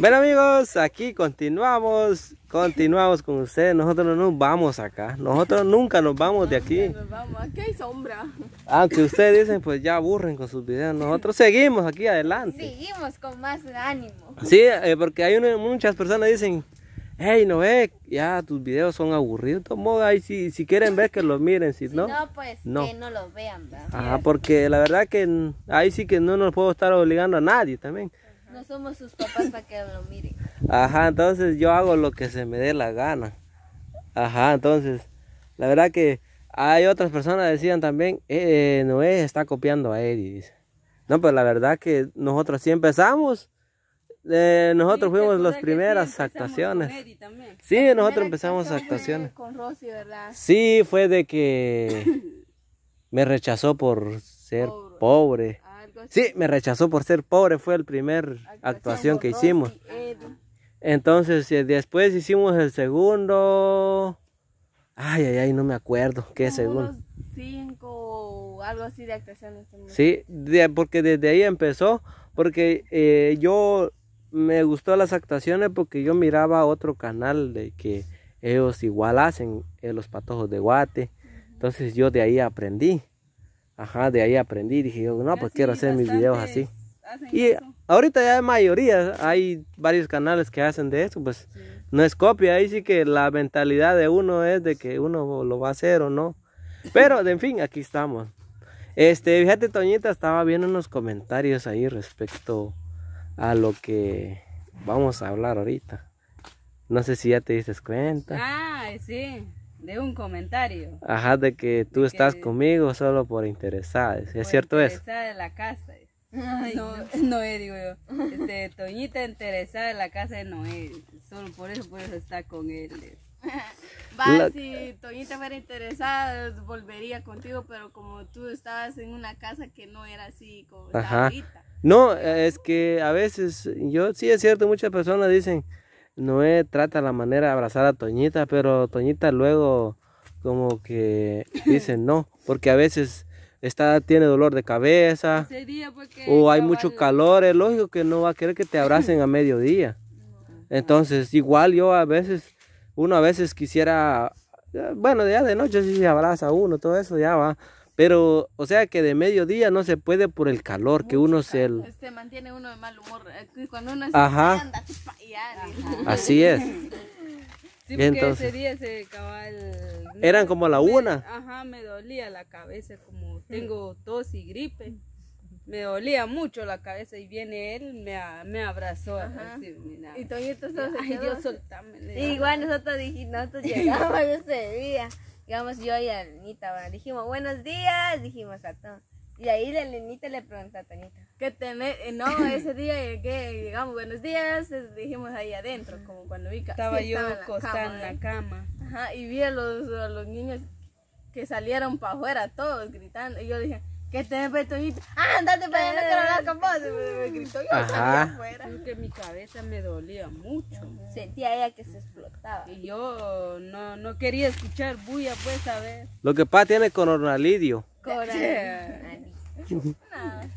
Bueno amigos, aquí continuamos, continuamos con ustedes. Nosotros no nos vamos acá, nosotros nunca nos vamos de aquí. Nos vamos. Aquí hay sombra. Aunque ustedes dicen, pues ya aburren con sus videos, nosotros seguimos aquí adelante. Seguimos con más ánimo. Sí, eh, porque hay muchas personas dicen, hey, no ve, ya tus videos son aburridos, moda, y si, si quieren ver que los miren, si, no, no, pues no. que no los vean. Ajá, ah, porque la verdad que ahí sí que no nos puedo estar obligando a nadie también. No somos sus papás para que lo miren. Ajá, entonces yo hago lo que se me dé la gana. Ajá, entonces, la verdad que hay otras personas que decían también, eh, eh, Noé está copiando a Eddie. No, pero pues la verdad que nosotros sí empezamos. Eh, nosotros fuimos las primeras actuaciones. Sí, nosotros empezamos actuaciones. Con Rosy, ¿verdad? Sí, fue de que me rechazó por ser pobre. Sí, me rechazó por ser pobre, fue la primera actuación, que hicimos. Eh, Entonces, eh, después hicimos el segundo. Ay, ay, ay, no me acuerdo qué segundo. Cinco, algo así de actuaciones. Sí, porque desde ahí empezó, porque eh, yo me gustó las actuaciones porque yo miraba otro canal de que ellos igual hacen los patojos de guate. Entonces yo de ahí aprendí. Ajá, de ahí aprendí. Dije yo, no, pues quiero hacer mis videos así. Y ahorita ya hay mayoría, hay varios canales que hacen de eso, pues no es copia, ahí sí que la mentalidad de uno es de que uno lo va a hacer o no. Pero, en fin, aquí estamos. Este, fíjate, Toñita, estaba viendo unos comentarios ahí respecto a lo que vamos a hablar ahorita. No sé si ya te diste cuenta. Ah, sí de un comentario. Ajá, de que tú estás conmigo solo por interesada. ¿Es cierto eso? Interesada en la casa. no, no. es, digo yo. Este, Toñita interesada en la casa de Noé. Solo por eso, por eso está con él. Va, si Toñita fuera interesada, volvería contigo, pero como tú estabas en una casa que no era así como Ajá. ahorita. No, es que a veces, yo sí es cierto, muchas personas dicen, Noé trata la manera de abrazar a Toñita, pero Toñita luego como que dice no, porque a veces está, tiene dolor de cabeza o hay mucho calor, es lógico que no va a querer que te abracen a mediodía. Entonces, igual yo a veces, uno a veces quisiera, eh, bueno, ya de noche si se abraza uno, todo eso ya va, pero, o sea que de mediodía no se puede por el calor, que uno se... El... mantiene uno de mal humor. Eh, cuando uno se Ajá. anda, Así es. Sí, ese día se Eran como a la una. Ajá, me dolía la cabeza, como tengo tos y gripe. Me dolía mucho la cabeza y viene él, me, me abrazó. Ajá. Y Toñito se Ay, Dios, soltame. Igual nosotros dijimos, nosotros llegamos ese día. Llegamos yo y a Lenita, dijimos buenos días, dijimos a todos. Y ahí la Lenita le pregunta a Tanita. ¿Qué tenés? Eh, no, ese día que llegamos, buenos días, dijimos ahí adentro, como cuando vi Estaba yo acostada en la ¿eh? cama. Ajá, y vi a los, los niños que salieron para afuera, todos gritando. Y yo dije, que te estoy... ¡Ah, andate para allá, no quiero hablar con vos! Me gritó yo Ajá. Fuera. Porque mi cabeza me dolía mucho. Sentía ella que se explotaba. Y yo no, no quería escuchar bulla, pues, a ver. Lo que pasa tiene coronalidio. ornalidio nada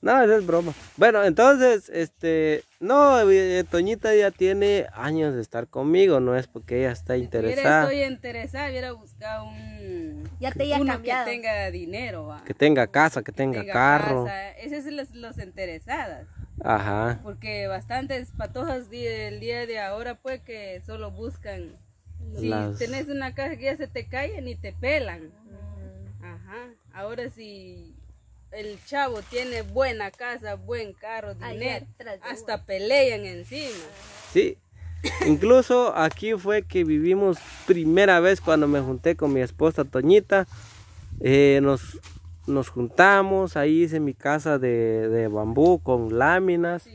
No, eso es broma. Bueno, entonces, este, no, eh, eh, Toñita ya tiene años de estar conmigo, no es porque ella está interesada. Mira, estoy interesada, hubiera buscado un que tenga dinero. Que tenga casa, que tenga, carro. Esas son las, interesadas. Ajá. Porque bastantes patojas el día de ahora pues que solo buscan. Si tenés una casa que ya se te caen y te pelan. Ajá. Ahora si el chavo tiene buena casa, buen carro, dinero, hasta pelean encima. Sí, Incluso aquí fue que vivimos primera vez cuando me junté con mi esposa Toñita. Eh, nos, nos juntamos, ahí hice mi casa de, bambú con láminas.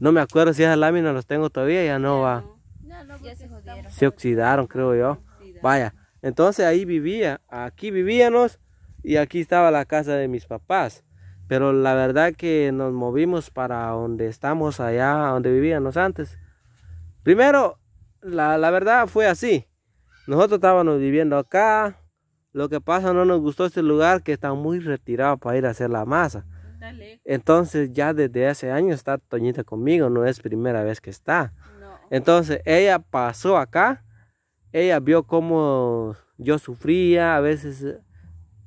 No me acuerdo si esas láminas las tengo todavía, ya no, va. No, no, ya se, se oxidaron, creo yo. Vaya, entonces ahí vivía, aquí vivíamos y aquí estaba la casa de mis papás. Pero la verdad que nos movimos para donde estamos allá, donde vivíamos antes Primero, la, verdad fue así. Nosotros estábamos viviendo acá. Lo que pasa, no nos gustó este lugar que está muy retirado para ir a hacer la masa. Entonces ya desde hace años está Toñita conmigo, no es primera vez que está. Entonces ella pasó acá, ella vio cómo yo sufría, a veces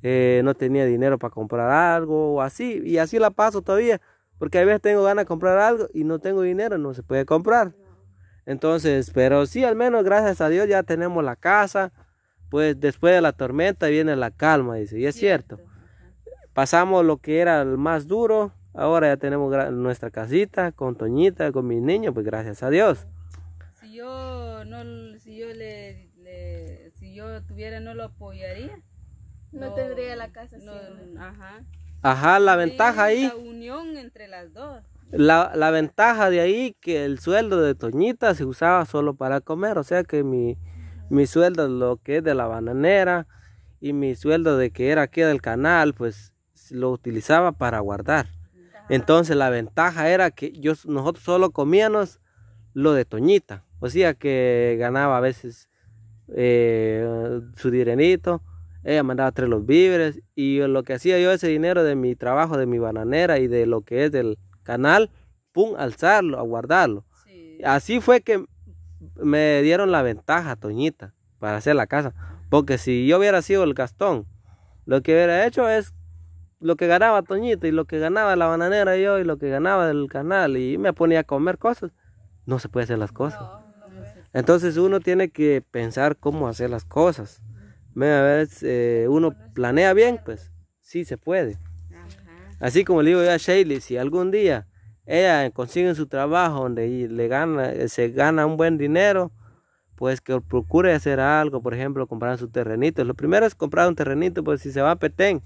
eh, no tenía dinero para comprar algo o así, y así la paso todavía, porque a veces tengo ganas de comprar algo y no tengo dinero, no se puede comprar. Entonces, pero sí, al menos gracias a Dios ya tenemos la casa. Pues después de la tormenta viene la calma, dice. Y es cierto. Pasamos lo que era el más duro. Ahora ya tenemos nuestra casita con Toñita, con mis niños, pues gracias a Dios. Si yo no, si yo le, si yo tuviera no lo apoyaría. No, tendría la casa. ajá. Ajá, la ventaja ahí. La unión entre las dos. La, ventaja de ahí que el sueldo de Toñita se usaba solo para comer, o sea que mi, sueldo lo que es de la bananera y mi sueldo de que era aquí del canal, pues lo utilizaba para guardar. Entonces la ventaja era que yo, nosotros solo comíamos lo de Toñita, o sea que ganaba a veces eh, su dinerito, ella mandaba tres los víveres y lo que hacía yo ese dinero de mi trabajo, de mi bananera y de lo que es del canal, pum, alzarlo, a guardarlo. Así fue que me dieron la ventaja, Toñita, para hacer la casa. Porque si yo hubiera sido el Gastón, lo que hubiera hecho es lo que ganaba Toñita y lo que ganaba la bananera yo y lo que ganaba el canal y me ponía a comer cosas. No se puede hacer las cosas. Entonces uno tiene que pensar cómo hacer las cosas. A ver, eh, uno planea bien, pues sí se puede. Así como le digo yo a Shaley, si algún día ella consigue su trabajo donde le gana, se gana un buen dinero, pues que procure hacer algo, por ejemplo, comprar su terrenito. Lo primero es comprar un terrenito, pues si se va a Petén,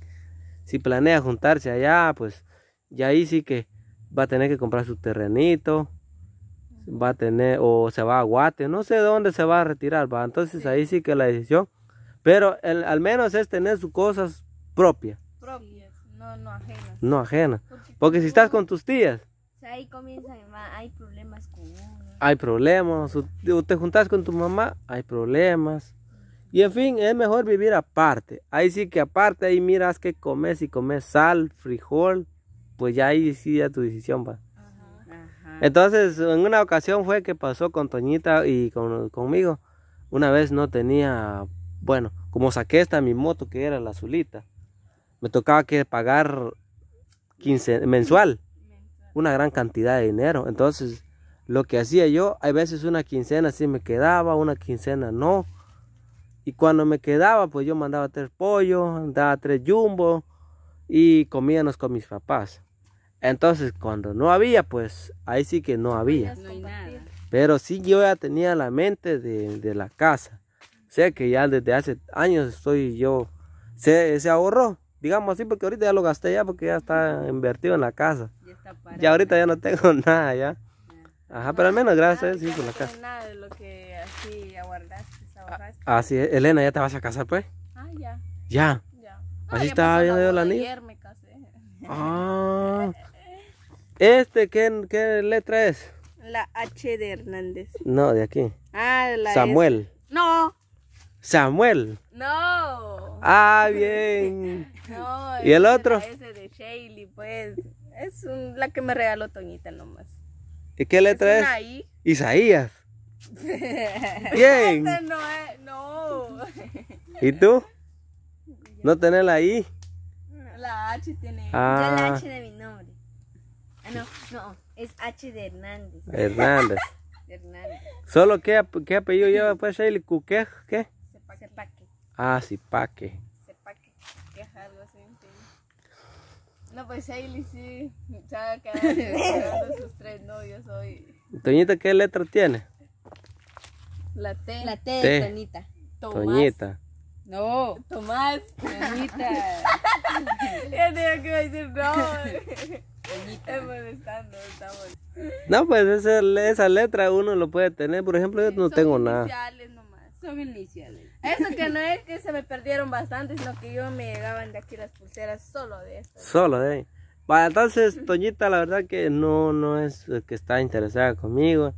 si planea juntarse allá, pues ya ahí sí que va a tener que comprar su terrenito, va a tener, o se va a Guate, no sé dónde se va a retirar, Entonces ahí sí que la decisión, pero al menos es tener sus cosas propias. Propia. No, ajena. Porque, si estás con tus tías. Ahí comienza, hay problemas Hay problemas. O te juntas con tu mamá, hay problemas. Y en fin, es mejor vivir aparte. Ahí sí que aparte, ahí miras que comes. y comes sal, frijol, pues ya ahí sí ya tu decisión va. Entonces, en una ocasión fue que pasó con Toñita y conmigo. Una vez no tenía, bueno, como saqué esta mi moto que era la azulita me tocaba que pagar 15, mensual una gran cantidad de dinero. Entonces, lo que hacía yo, hay veces una quincena sí me quedaba, una quincena no. Y cuando me quedaba, pues yo mandaba tres pollos, daba tres jumbo y comíamos con mis papás. Entonces, cuando no había, pues ahí sí que no había. Pero sí yo ya tenía la mente de, de la casa. Sé que ya desde hace años estoy yo, se ese ahorro digamos así, porque ahorita ya lo gasté ya, porque ya está invertido en la casa. Ya, está ya ahorita ya no tengo nada ya. Ajá, pero al menos gracias, ah, sí, por la casa. Nada de lo que así aguardaste, ah, ahorraste. Así Elena, ¿ya te vas a casar pues? Ah, ya. Ya. ya. Así ah, estaba viendo yo la niña. Ayer me casé. Ah. Este, ¿qué, ¿qué letra es? La H de Hernández. No, de aquí. Ah, la Samuel. No. Samuel. No. Ah, bien. ¿Y el otro? Ese de Shaley, pues. Es un, la que me regaló Toñita nomás. ¿Y qué letra es? es? I. Isaías. bien. no, no. ¿Y tú? ¿No tenés la I? la H tiene. Ah. la H de mi nombre. Ah, no, no. Es H de Hernández. Hernández. Hernández. ¿Solo qué, apellido lleva pues Shaley? ¿Qué? ¿Qué? Ah, si paque. que es algo así, No, pues Hailey sí, se que sus tres novios hoy. Toñita, ¿qué letra tiene? La T. La T, de Toñita. Toñita. No. Tomás. Toñita. ya tenía que decir no. Toñita. está molestando, estamos. No, pues esa, letra uno lo puede tener. Por ejemplo, yo no tengo nada. Son iniciales. Eso que no es que se me perdieron bastante, sino que yo me llegaban de aquí las pulseras solo de eso. Solo de ahí. entonces, Toñita, la verdad que no, no es que está interesada conmigo.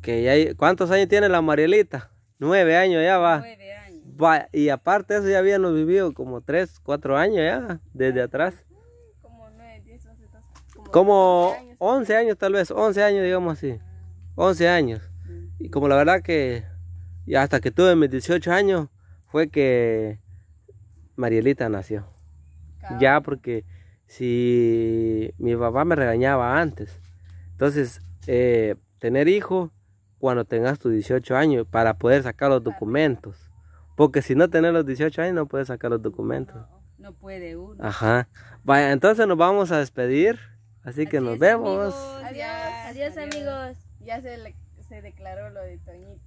que ya, ¿cuántos años tiene la Marielita? Nueve años ya va. Nueve años. y aparte eso ya habíamos vivido como tres, cuatro años ya, desde ah, atrás. Como nueve, diez, once, como, como 11 años. tal vez, 11 años digamos así. 11 años. Mm. Y como la verdad que y hasta que tuve mis 18 años fue que Marielita nació. Ya porque si mi papá me regañaba antes. Entonces, eh, tener hijo cuando tengas tus 18 años para poder sacar los documentos. Porque si no tienes los 18 años no puedes sacar los documentos. No, puede uno. Ajá. Vaya, entonces nos vamos a despedir. Así, que nos vemos. Adiós. Adiós, amigos. Ya se, se declaró lo de Toñito.